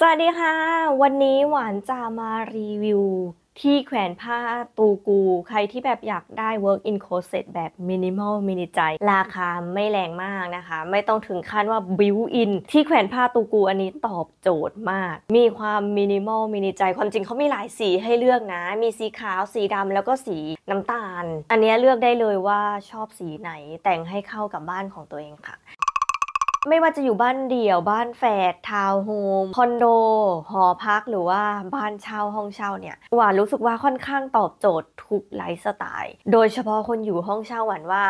สวัสดีค่ะ วันนี้หวานจะมารีวิวที่แขวนผ้าตูกูใครที่แบบอยากได้ work in corset แบบ minimal m i n i ใจราคาไม่แรงมากนะคะ ไม่ต้องถึงขั้นว่า b u i l d in ที่แขวนผ้าตูกูอันนี้ตอบโจทย์มาก มีความ minimal m i n i ใจความจริงเขามีหลายสีให้เลือกนะ มีสีขาวสีดำแล้วก็สีน้ำตาล อันนี้เลือกได้เลยว่าชอบสีไหนแต่งให้เข้ากับบ้านของตัวเองค่ะไม่ว่าจะอยู่บ้านเดี่ยวบ้านแฝดทาวน์โฮมคอนโด หอพักหรือว่าบ้านเช่าห้องเช่าเนี่ยหวานรู้สึกว่าค่อนข้างตอบโจทย์ทุกไลฟ์สไตล์ โดยเฉพาะคนอยู่ห้องเช่าหวานว่า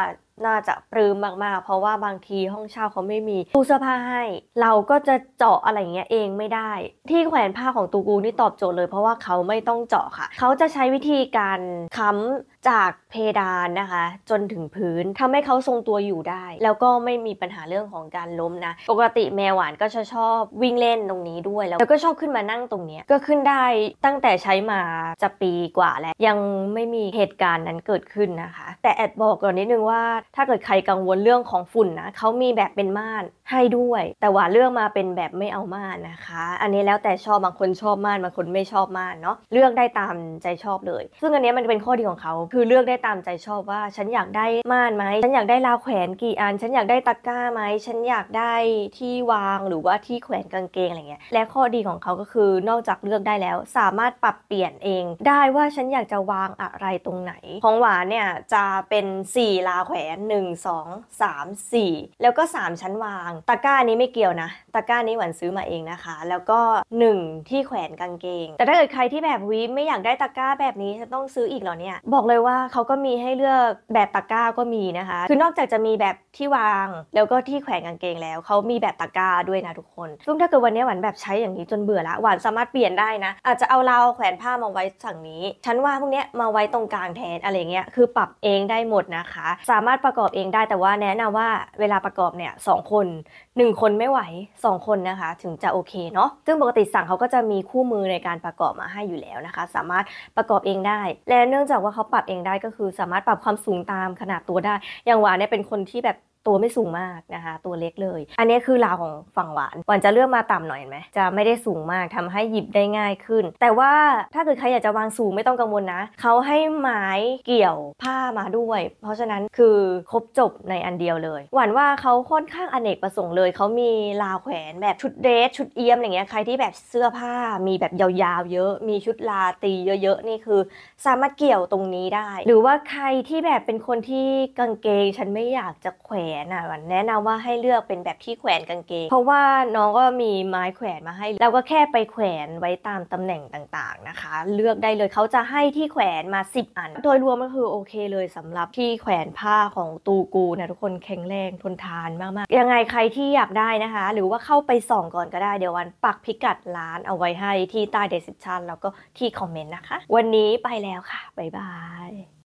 น่าจะปลื้มมากๆ เพราะว่าบางทีห้องเช่าเขาไม่มีตู้เสื้อผ้าให้ เราก็จะเจาะอะไรเงี้ยเองไม่ได้ ที่แขวนผ้าของตูกูนี่ตอบโจทย์เลยเพราะว่าเขาไม่ต้องเจาะค่ะ เขาจะใช้วิธีการค้ำจากเพดานนะคะ จนถึงพื้น ทำให้เขาทรงตัวอยู่ได้ แล้วก็ไม่มีปัญหาเรื่องของการล้มนะ ปกติแมวหวานก็จะชอบวิ่งเล่นตรงนี้ด้วยแล้วก็ชอบขึ้นมานั่งตรงนี้ก็ขึ้นได้ตั้งแต่ใช้มาจะปีกว่าแล้วยังไม่มีเหตุการณ์นั้นเกิดขึ้นนะคะ แต่แอดบอกก่อนนิดนึงว่าถ้าเกิดใครกังวลเรื่องของฝุ่นนะ เขามีแบบเป็นม่านให้ด้วย แต่ว่าเลือกมาเป็นแบบไม่เอาม่านนะคะ อันนี้แล้วแต่ชอบบางคนชอบม่านบางคนไม่ชอบม่านเนาะเลือกได้ตามใจชอบเลยซึ่งอันนี้มันเป็นข้อดีของเขาคือเลือกได้ตามใจชอบว่า ฉันอยากได้ม่านไหมฉันอยากได้ราวแขวนกี่อัน ฉันอยากได้ตะกร้าไหม ฉันอยากได้ที่วางหรือว่าที่แขวนกางเกงอะไรเงี้ย และข้อดีของเขาก็คือนอกจากเลือกได้แล้วสามารถปรับเปลี่ยนเองได้ว่าฉันอยากจะวางอะไรตรงไหนของหวานเนี่ยจะเป็น4ราวแขวน1 2 3 4แล้วก็3ชั้นวางตะกร้านี้ไม่เกี่ยวนะ ตะกร้านี้หวันซื้อมาเองนะคะ แล้วก็1ที่แขวนกางเกง แต่ถ้าเกิดใครที่แบบวิไม่อยากได้ตะกร้าแบบนี้จะต้องซื้ออีกหรอเนี่ย บอกเลยว่าเขาก็มีให้เลือกแบบตะกร้าก็มีนะคะ คือนอกจากจะมีแบบที่วาง แล้วก็ที่แขวนกางเกงแล้วเขามีแบบตะกร้าด้วยนะทุกคนซึ่งถ้าเกิดวันนี้หวานแบบใช้อย่างนี้จนเบื่อละหวานสามารถเปลี่ยนได้นะ อาจจะเอาราวแขวนผ้ามาไว้สั่งนี้ฉันว่าพวกนี้มาไว้ตรงกลางแทนอะไรเงี้ย คือปรับเองได้หมดนะคะ สามารถประกอบเองได้แต่ว่าแนะนำว่าเวลาประกอบเนี่ยสองคนหนึ่งคนไม่ไหวสองคนนะคะ ถึงจะโอเคเนาะซึ่งปกติสั่งเขาก็จะมีคู่มือในการประกอบมาให้อยู่แล้วนะคะ สามารถประกอบเองได้ และเนื่องจากว่าเขาปรับเองได้ก็คือ สามารถปรับความสูงตามขนาดตัวได้ อย่างหวานเนี่ยเป็นคนที่แบบตัวไม่สูงมากนะคะตัวเล็กเลย อันนี้คือลาวของฝั่งหวานหวานจะเลือกมาต่ำหน่อยไหมจะไม่ได้สูงมากทำให้หยิบได้ง่ายขึ้น แต่ว่าถ้าเกิดใครอยากจะวางสูงไม่ต้องกังวลนะเขาให้ไม้เกี่ยวผ้ามาด้วย เพราะฉะนั้นคือครบจบในอันเดียวเลย หวานว่าเขาค่อนข้างอเนกประสงค์เลย เขามีลาวแขวนแบบชุดเดรสชุดเอียมอย่างเงี้ยใครที่แบบเสื้อผ้า มีแบบยาวๆเยอะ มีชุดลาตีเยอะๆนี่คือ สามารถเกี่ยวตรงนี้ได้ หรือว่าใครที่แบบเป็นคนที่กางเกงฉันไม่อยากจะแขวนวนอ่ะแนะนำว่าให้เลือกเป็นแบบที่แขวนกางเกงเพราะว่าน้องก็มีไม้แขวนมาให้เราก็แค่ไปแขวนไว้ตามตำแหน่งต่างๆนะคะ เลือกได้เลยเขาจะให้ที่แขวนมา10อัน โดยรวมก็คือโอเคเลยสำหรับที่แขวนผ้าของตูกูนะทุกคนแข็งแรงทนทานมากๆยังไงใครที่อยากได้นะคะ หรือว่าเข้าไปส่องก่อนก็ได้เดี๋ยววันปักพิกัดร้านเอาไว้ให้ที่ใต้เดสิชันแล้วก็ที่คอมเมนต์นะคะวันนี้ไปแล้วค่ะบ๊ายบาย